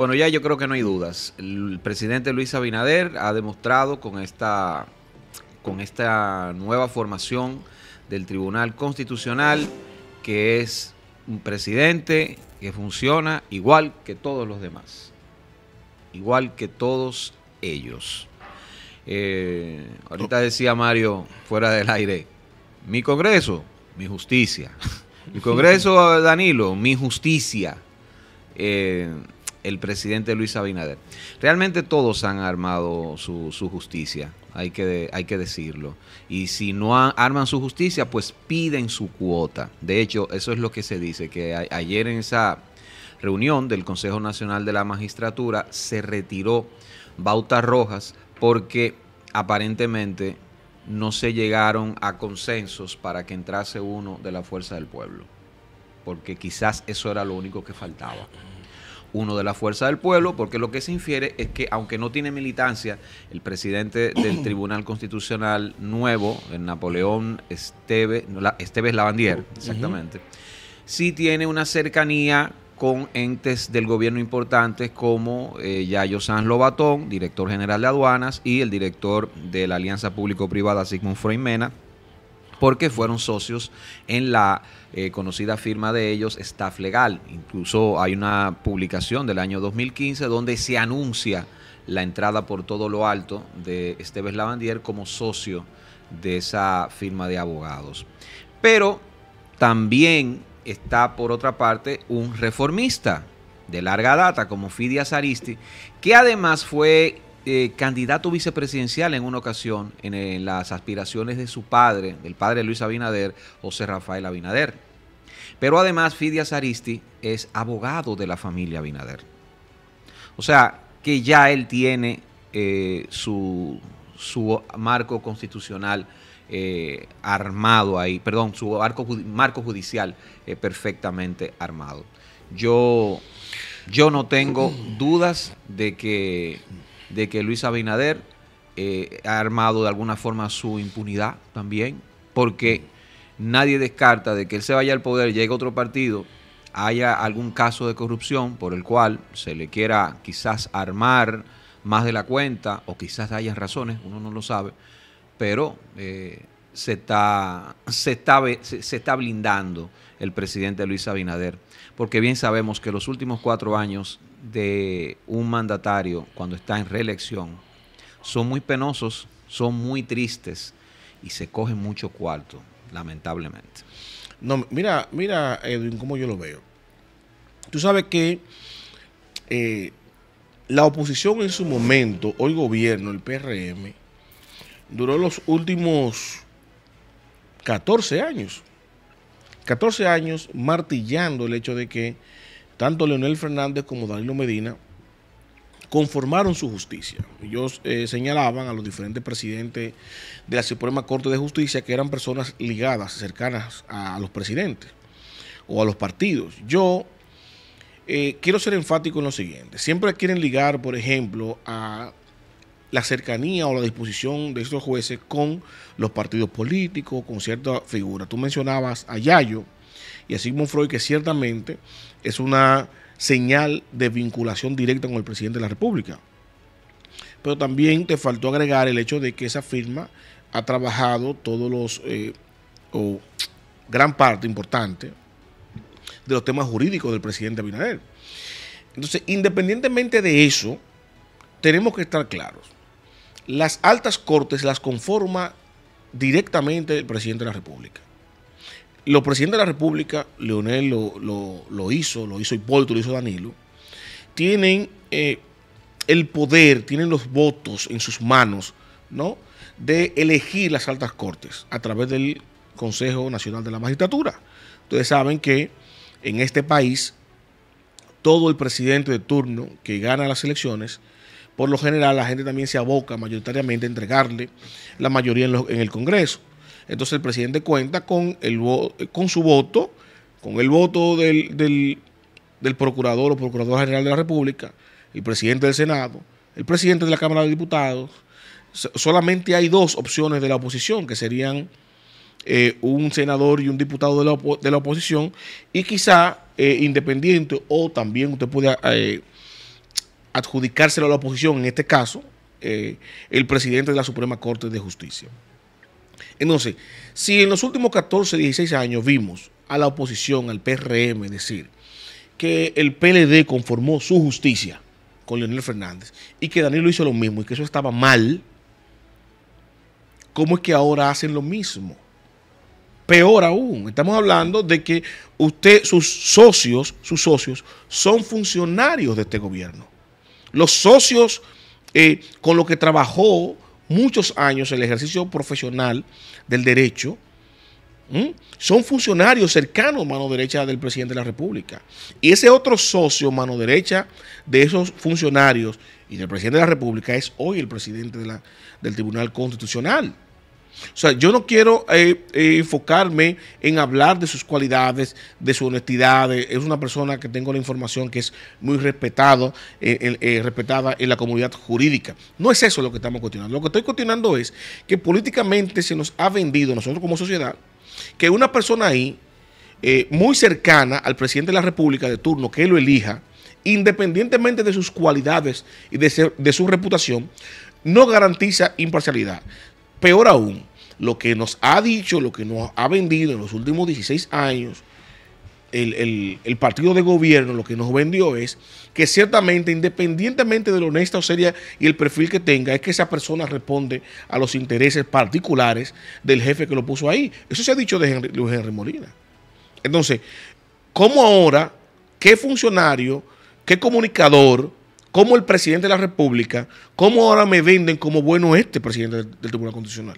Bueno, ya yo creo que no hay dudas. El presidente Luis Abinader ha demostrado con esta, con esta nueva formación del Tribunal Constitucional que es un presidente que funciona igual que todos los demás, igual que todos ellos. Eh, ahorita decía Mario, fuera del aire, mi Congreso, mi justicia. Mi Congreso, Danilo, mi justicia. Eh, el presidente Luis Abinader. Realmente todos han armado su, justicia, hay que, hay que, decirlo. Y si no arman su justicia, pues piden su cuota. De hecho, eso es lo que se dice, que ayer en esa reunión del Consejo Nacional de la Magistratura se retiró Bautas Rojas porque aparentemente no se llegaron a consensos para que entrase uno de la fuerza del pueblo, porque quizás eso era lo único que faltaba uno de la fuerza del pueblo, porque lo que se infiere es que, aunque no tiene militancia, el presidente del Tribunal Constitucional nuevo, el Napoleón Esteve, Esteves Lavandier, exactamente, sí tiene una cercanía con entes del gobierno importantes como eh, Yayo Sanz Lobatón, director general de aduanas, y el director de la Alianza Público-Privada, Sigmund Freud Mena, porque fueron socios en la eh, conocida firma de ellos, Staff Legal. Incluso hay una publicación del año 2015 donde se anuncia la entrada por todo lo alto de Esteves Lavandier como socio de esa firma de abogados. Pero también está por otra parte un reformista de larga data como Fidia Zaristi, que además fue eh, candidato vicepresidencial en una ocasión en, eh, las aspiraciones de su padre, el padre Luis Abinader, José Rafael Abinader. Pero además Fidia Zaristi es abogado de la familia Abinader. O sea, que ya él tiene eh, su, marco constitucional armado ahí, perdón, su marco judicial perfectamente armado. Yo, yo no tengo dudas de que de que Luis Abinader eh, ha armado de alguna forma su impunidad también, porque nadie descarta de que él se vaya al poder, llegue otro partido, haya algún caso de corrupción por el cual se le quiera quizás armar más de la cuenta o quizás haya razones, uno no lo sabe, pero eh, se, está, se, está, se está blindando el presidente Luis Abinader, porque bien sabemos que los últimos cuatro años de un mandatario cuando está en reelección son muy penosos, son muy tristes y se cogen mucho cuarto, lamentablemente. No, mira, mira, Edwin, cómo yo lo veo. Tú sabes que eh, la oposición en su momento, hoy gobierno, el PRM, duró los últimos 14 años. 14 años martillando el hecho de que tanto Leonel Fernández como Danilo Medina conformaron su justicia. Ellos eh, señalaban a los diferentes presidentes de la Suprema Corte de Justicia que eran personas ligadas, cercanas a, los presidentes o a los partidos. Yo eh, quiero ser enfático en lo siguiente. Siempre quieren ligar, por ejemplo, a la cercanía o la disposición de estos jueces con los partidos políticos, con cierta figura. Tú mencionabas a Yayo y a Sigmund Freud que ciertamente es una señal de vinculación directa con el presidente de la República. Pero también te faltó agregar el hecho de que esa firma ha trabajado todos los, eh, o gran parte importante, de los temas jurídicos del presidente Abinader. Entonces, independientemente de eso, tenemos que estar claros. Las altas cortes las conforma directamente el presidente de la República. Los presidentes de la República, Leonel lo, hizo, lo hizo Hipólito, lo hizo Danilo, tienen eh, el poder, tienen los votos en sus manos, ¿no? De elegir las altas cortes a través del Consejo Nacional de la Magistratura. Ustedes saben que en este país todo el presidente de turno que gana las elecciones, por lo general la gente también se aboca mayoritariamente a entregarle la mayoría en el Congreso. Entonces el presidente cuenta con, el, con su voto, con el voto del, procurador o procurador general de la República, el presidente del Senado, el presidente de la Cámara de Diputados. Solamente hay dos opciones de la oposición, que serían eh, un senador y un diputado de la, oposición, y quizá eh, independiente, o también usted puede eh, adjudicárselo a la oposición, en este caso, el presidente de la Suprema Corte de Justicia. Entonces, si en los últimos 14, 16 años vimos a la oposición, al PRM, decir que el PLD conformó su justicia con Leonel Fernández y que Danilo hizo lo mismo y que eso estaba mal, ¿cómo es que ahora hacen lo mismo? Peor aún, estamos hablando de que usted, sus socios, sus socios son funcionarios de este gobierno. Los socios eh, con los que trabajó muchos años el ejercicio profesional del derecho, son funcionarios cercanos, mano derecha, del presidente de la República. Y ese otro socio, mano derecha, de esos funcionarios y del presidente de la República es hoy el presidente de la, del Tribunal Constitucional. O sea, yo no quiero eh, eh, enfocarme en hablar de sus cualidades, de su honestidad. es una persona que tengo la información que es muy respetado, eh, respetada en la comunidad jurídica. No es eso lo que estamos cuestionando. Lo que estoy cuestionando es que políticamente se nos ha vendido nosotros como sociedad que una persona ahí, muy cercana al presidente de la República de turno, que lo elija, independientemente de sus cualidades y de su reputación, no garantiza imparcialidad. Peor aún, lo que nos ha dicho, lo que nos ha vendido en los últimos 16 años, el, partido de gobierno lo que nos vendió es que ciertamente, independientemente de lo honesta o seria y el perfil que tenga, es que esa persona responde a los intereses particulares del jefe que lo puso ahí. Eso se ha dicho de Henry Molina. Entonces, ¿cómo ahora, qué funcionario, qué comunicador, como el presidente de la República, cómo ahora me venden como bueno este presidente del, Tribunal Constitucional.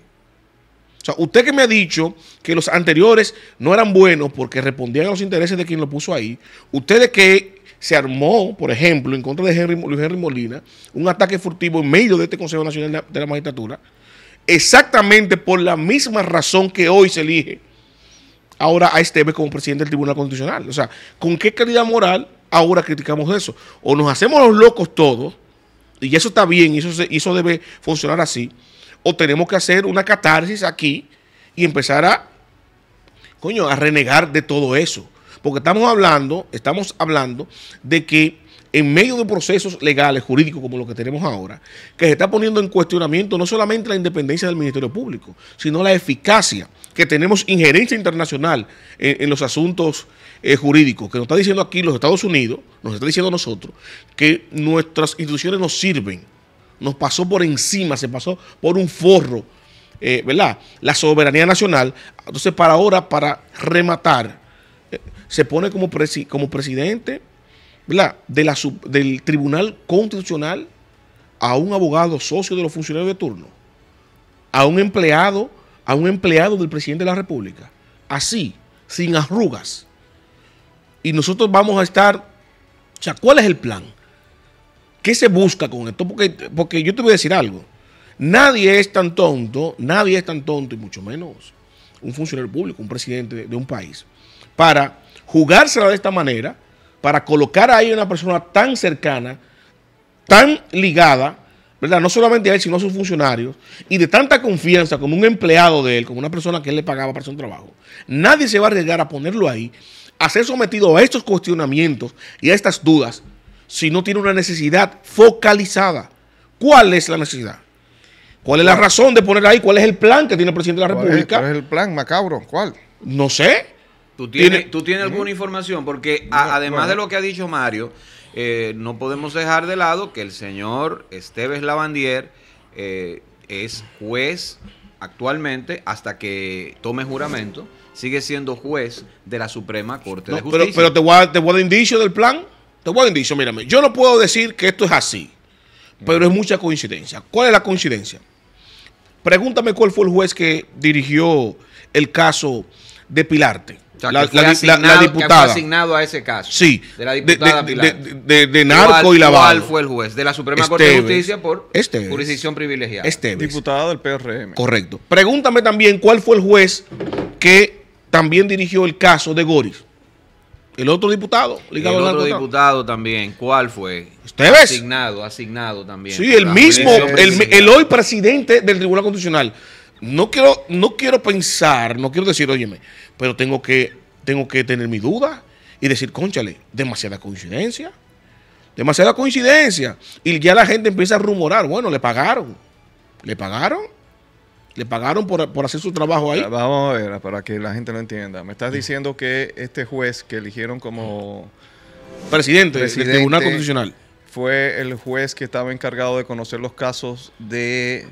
O sea, usted que me ha dicho que los anteriores no eran buenos porque respondían a los intereses de quien lo puso ahí, ustedes que se armó, por ejemplo, en contra de Henry, Henry Molina, un ataque furtivo en medio de este Consejo Nacional de la Magistratura, exactamente por la misma razón que hoy se elige ahora a Esteves como presidente del Tribunal Constitucional. O sea, ¿con qué calidad moral ahora criticamos eso. O nos hacemos los locos todos, y eso está bien, y eso, debe funcionar así, o tenemos que hacer una catarsis aquí y empezar a, coño, a renegar de todo eso. Porque estamos hablando, estamos hablando de que en medio de procesos legales, jurídicos como los que tenemos ahora, que se está poniendo en cuestionamiento no solamente la independencia del Ministerio Público, sino la eficacia, que tenemos injerencia internacional en, los asuntos eh, jurídicos, que nos está diciendo aquí los Estados Unidos, nos está diciendo nosotros, que nuestras instituciones nos sirven, nos pasó por encima, se pasó por un forro, eh, ¿verdad? La soberanía nacional. Entonces, para ahora, para rematar, eh, se pone como, como presidente ¿verdad? De la, del Tribunal Constitucional a un abogado socio de los funcionarios de turno, a un empleado, a un empleado del presidente de la República, así, sin arrugas. Y nosotros vamos a estar, o sea, ¿cuál es el plan? ¿Qué se busca con esto? Porque, porque yo te voy a decir algo. Nadie es tan tonto, nadie es tan tonto y mucho menos un funcionario público, un presidente de un país, para jugársela de esta manera para colocar ahí una persona tan cercana, tan ligada, ¿verdad? No solamente a él, sino a sus funcionarios, y de tanta confianza como un empleado de él, como una persona que él le pagaba para hacer un trabajo. Nadie se va a arriesgar a ponerlo ahí, a ser sometido a estos cuestionamientos y a estas dudas, si no tiene una necesidad focalizada. ¿Cuál es la necesidad? ¿Cuál es la razón de poner ahí? ¿Cuál es el plan que tiene el presidente de la República? ¿Cuál es el plan macabro? ¿Cuál? No sé. ¿Tú tienes, ¿tú tienes alguna información? Porque además de lo que ha dicho Mario, eh, no podemos dejar de lado que el señor Esteves Lavandier eh, es juez actualmente hasta que tome juramento sigue siendo juez de la Suprema Corte de Justicia. Pero, te, voy a, te voy a dar indicio del plan. Te voy a dar indicio, mírame. Yo no puedo decir que esto es así, pero es mucha coincidencia. ¿Cuál es la coincidencia? Pregúntame cuál fue el juez que dirigió el caso de Pilarte la, diputada. asignado a ese caso. Sí. De la diputada de, narco y lavado. ¿Cuál fue el juez? De la Suprema Corte de Justicia por jurisdicción privilegiada. Esteves. Diputado del PRM. Correcto. Pregúntame también cuál fue el juez que también dirigió el caso de Goris. El otro diputado. el otro diputado también. ¿Cuál fue? Esteves. Asignado, asignado también. Sí, el mismo, el, hoy presidente del Tribunal Constitucional. No quiero, no quiero pensar, no quiero decir, óyeme, pero tengo que, tengo que tener mi duda y decir, conchale, demasiada coincidencia. Demasiada coincidencia. Y ya la gente empieza a rumorar, bueno, le pagaron. ¿Le pagaron? ¿Le pagaron por, hacer su trabajo ahí? Vamos a ver, para que la gente lo entienda. Me estás diciendo que este juez que eligieron como... Presidente, presidente del Tribunal Constitucional. Fue el juez que estaba encargado de conocer los casos de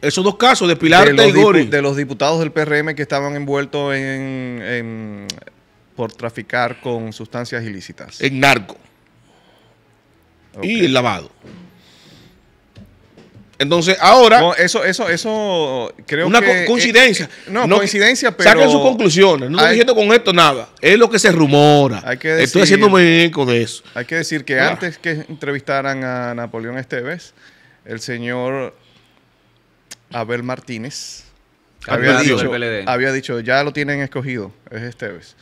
esos dos casos de Pilar de De los diputados del PRM que estaban envueltos en, por traficar con sustancias ilícitas. En narco. Y lavado. Entonces, ahora. eso, eso, eso creo una coincidencia. Eh, no, coincidencia, pero. Saquen sus conclusiones. No estoy diciendo con esto nada. Es lo que se rumora. que estoy haciéndome eco de eso. Hay que decir que ah. antes que entrevistaran a Napoleón Esteves, el señor Abel Martínez. Había dicho, ya lo tienen escogido, es Esteves.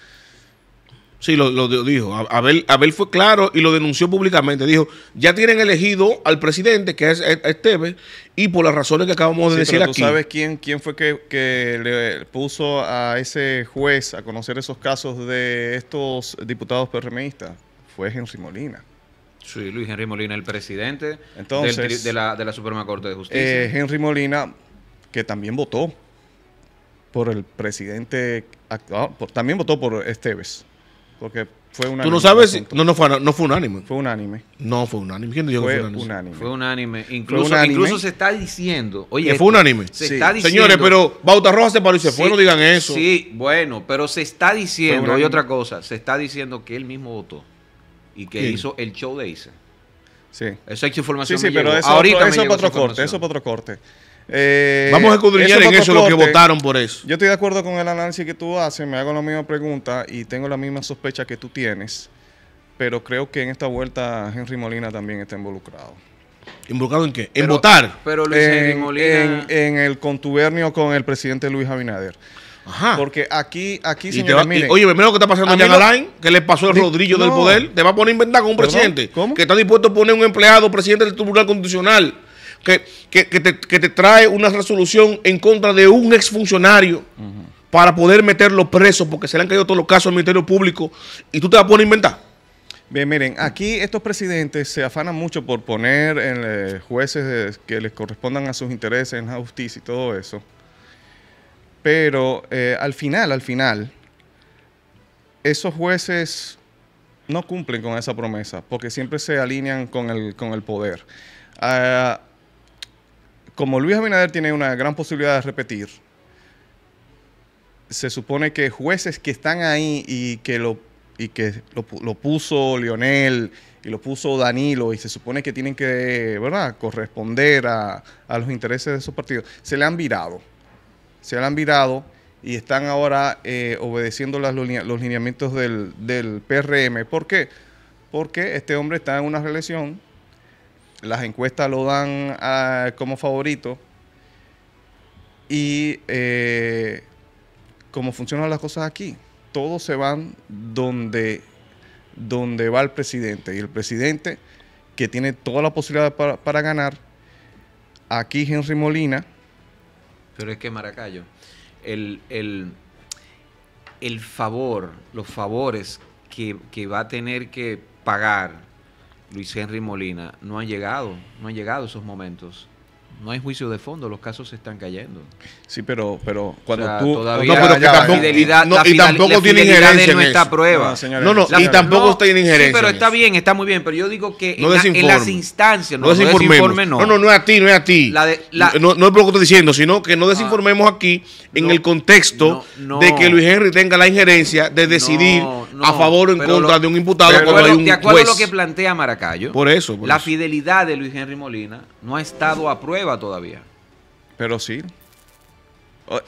Sí, lo, dijo. Abel, Abel, fue claro y lo denunció públicamente. Dijo, ya tienen elegido al presidente, que es Esteves, y por las razones que acabamos de decir aquí. sabes quién, quién fue que, que, le puso a ese juez a conocer esos casos de estos diputados PRMistas? Fue Henry Molina. Sí, Luis Henry Molina, el presidente de, la, de, la, Suprema Corte de eh, Justicia. Henry Molina, que también votó por el presidente actual, ah, también votó por Esteves, porque fue unánime. ¿Tú no sabes? No, no fue, no fue unánime. Fue unánime. No fue unánime. ¿Quién dijo fue que fue unánime? Fue unánime. Incluso, incluso se está diciendo. Oye, que fue unánime. Se está diciendo, Señores, pero Bauta Roja se paró y se fue, no digan eso. Sí, bueno, pero se está diciendo, hay otra cosa, se está diciendo que él mismo votó y que hizo el show de Isa. Sí. Esa información. Sí, sí, pero eso, es otro corte, eso otro corte. Eh, Vamos a escudriñar en eso lo que votaron por eso. Yo estoy de acuerdo con el análisis que tú haces, me hago la misma pregunta y tengo la misma sospecha que tú tienes, pero creo que en esta vuelta Henry Molina también está involucrado. ¿Involucrado en qué? ¿En votar? Pero Luis en, en el contubernio con el presidente Luis Abinader. Ajá. Porque aquí, aquí, señores, oye, mira lo que está pasando en Alain, que le pasó el rodillo del poder. Te va a poner a inventar con un presidente. Que está dispuesto a poner un empleado presidente del Tribunal Constitucional. Que, te, trae una resolución en contra de un exfuncionario para poder meterlo preso porque se le han caído todos los casos al Ministerio Público y tú te vas a poner a inventar. Bien, miren, aquí estos presidentes se afanan mucho por poner en, eh, jueces que les correspondan a sus intereses en la justicia y todo eso. Pero eh, al final, al final, esos jueces no cumplen con esa promesa, porque siempre se alinean con el, poder. Ah, como Luis Abinader tiene una gran posibilidad de repetir, se supone que jueces que están ahí y que lo, que puso Lionel y lo puso Danilo y se supone que tienen que ¿verdad? corresponder a, a los intereses de esos partidos, se le han virado se han virado y están ahora eh, obedeciendo los lineamientos del, del, PRM. ¿Por qué? Porque este hombre está en una reelección, las encuestas lo dan ah, como favorito y eh, como funcionan las cosas aquí, todos se van donde, va el presidente y el presidente que tiene toda la posibilidad para ganar, aquí Henry Molina, pero es que Maracayo, el, el, favor, los favores que, que, va a tener que pagar Luis Henry Molina, no han llegado, no han llegado esos momentos no hay juicio de fondo, los casos se están cayendo. Sí, pero, pero cuando tú. Todavía no, pero tampoco, la fidelidad, y tampoco tiene injerencia. En no prueba. No, no, y tampoco tiene injerencia. Sí, pero está bien, está muy bien. Pero yo digo que en, las instancias, no, desinforme, no. No, no, es a ti, no es a ti. no, es lo que estoy diciendo, sino que no ah. desinformemos aquí en el contexto de que Luis Henry tenga la injerencia de decidir a favor o en contra de un imputado pero, cuando hay un. De acuerdo a lo que plantea Maracayo, por eso, la fidelidad de Luis Henry Molina no ha estado a prueba todavía. Pero sí.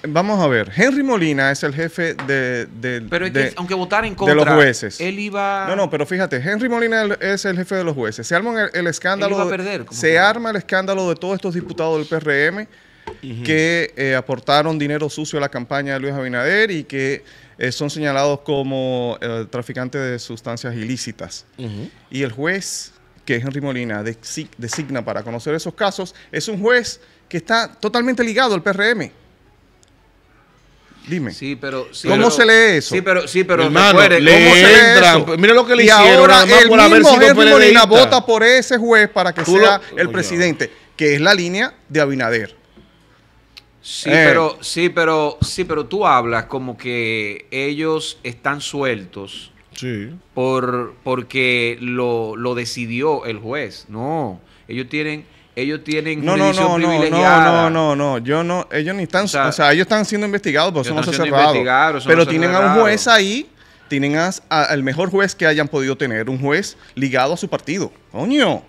Vamos a ver, Henry Molina es el jefe de, aunque votar en contra, de los jueces. Él iba. No, no, pero fíjate, Henry Molina es el jefe de los jueces. Se arma el, escándalo. se arma el escándalo de todos estos diputados del PRM que eh, aportaron dinero sucio a la campaña de Luis Abinader y que eh, son señalados como eh, traficantes de sustancias ilícitas. Y el juez que Henry Molina designa para conocer esos casos, es un juez que está totalmente ligado al PRM. Dime. Sí, pero ¿Cómo se lee eso? Sí, pero sí, pero Hermano, ¿cómo se lee eso? Pues, mira lo que le y ahora el mismo Henry Molina vota por ese juez para que sea el presidente, que es la línea de Abinader. Sí, eh. pero sí, pero sí, pero tú hablas como que ellos están sueltos por, porque lo, lo decidió el juez. No, ellos tienen ellos tienen no, no, no, privilegiada. No, no, no, no, yo no, ellos ni están, o sea, ellos están siendo investigados, por eso no cerrado. Pero tienen a un juez ahí, tienen al mejor juez que hayan podido tener, un juez ligado a su partido. Coño.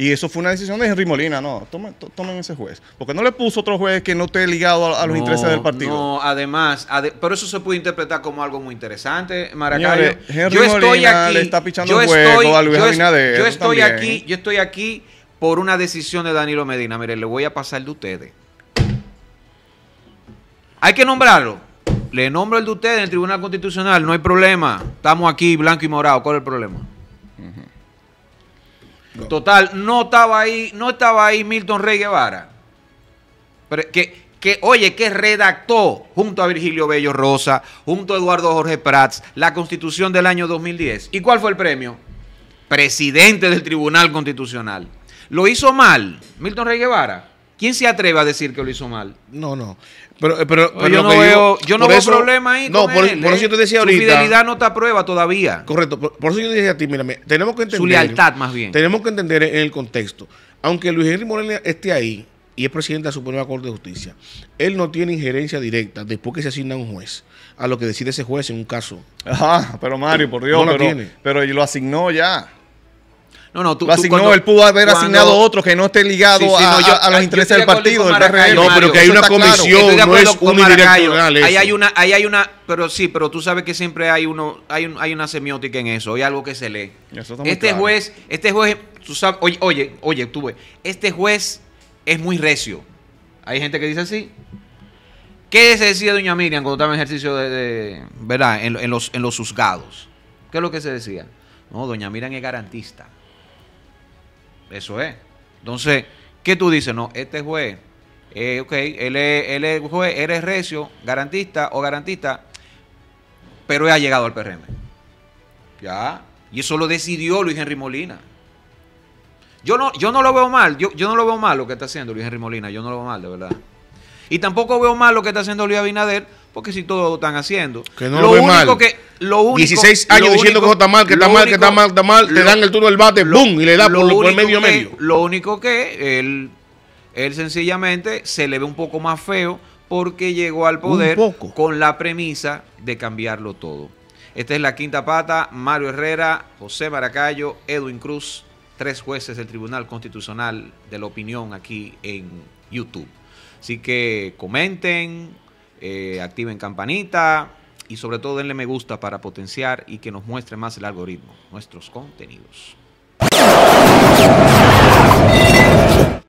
Y eso fue una decisión de Henry Molina, no, tomen, ese juez. Porque no le puso otro juez que no esté ligado a, los intereses del partido. No, además, pero eso se puede interpretar como algo muy interesante, Maracayo. Henry yo estoy Molina aquí, le está pichando yo estoy, a Luis yo, estoy aquí, yo estoy aquí por una decisión de Danilo Medina. Mire, le voy a pasar de ustedes. Hay que nombrarlo. Le nombro el de ustedes en el Tribunal Constitucional, no hay problema. Estamos aquí, blanco y morado, ¿cuál es el problema? Total, no estaba ahí, no estaba ahí Milton Rey Guevara. Pero que, que, oye, que redactó junto a Virgilio Bello Rosa, junto a Eduardo Jorge Prats, la constitución del año 2010. ¿Y cuál fue el premio? Presidente del Tribunal Constitucional. ¿Lo hizo mal Milton Rey Guevara? ¿Quién se atreve a decir que lo hizo mal? No, no. Pero, eh, pero, yo no veo, yo no veo problema ahí. No, eh. por, eso yo te decía ahorita. Su fidelidad no te aprueba todavía. Correcto. Por, eso yo te decía a ti, mira, tenemos que entender. Su lealtad, más bien. Tenemos que entender en el contexto. Aunque Luis Henry Moreno esté ahí y es presidente de la Suprema Corte de Justicia, él no tiene injerencia directa después que se asigna un juez a lo que decide ese juez en un caso. Ajá, pero Mario, por Dios, pero, pero lo asignó ya. No, no, tú, él pudo haber asignado otro que no esté ligado a, los intereses del partido, No, pero que hay una comisión, no es Ahí hay una, pero sí, pero tú sabes que siempre hay uno, hay, hay una semiótica en eso, hay algo que se lee. Este juez, este juez, oye, oye, oye, ves, este juez es muy recio. Hay gente que dice así. ¿Qué se decía doña Miriam cuando estaba en ejercicio de, verdad, en, los, en los juzgados? ¿Qué es lo que se decía? No, doña Miriam es garantista. Eso es. Entonces, ¿qué tú dices? No, este juez, eh, ok, él es, él es juez, recio, garantista o garantista, pero ha llegado al PRM. Ya. Y eso lo decidió Luis Henry Molina. Yo no, yo no lo veo mal, yo, yo no lo veo mal lo que está haciendo Luis Henry Molina, yo no lo veo mal, de verdad. Y tampoco veo mal lo que está haciendo Luis Abinader, que si todo lo están haciendo. Que no lo, que lo 16 años diciendo que está mal, que está mal, que está mal, está mal, te dan el turno del bate, boom, y le da por, el medio medio. Lo único que él, él sencillamente se le ve un poco más feo porque llegó al poder con la premisa de cambiarlo todo. Esta es la quinta pata, Mario Herrera, José Maracayo, Edwin Cruz, tres jueces del Tribunal Constitucional de la Opinión aquí en YouTube. Así que comenten, eh, activen campanita y sobre todo denle me gusta para potenciar y que nos muestre más el algoritmo, nuestros contenidos.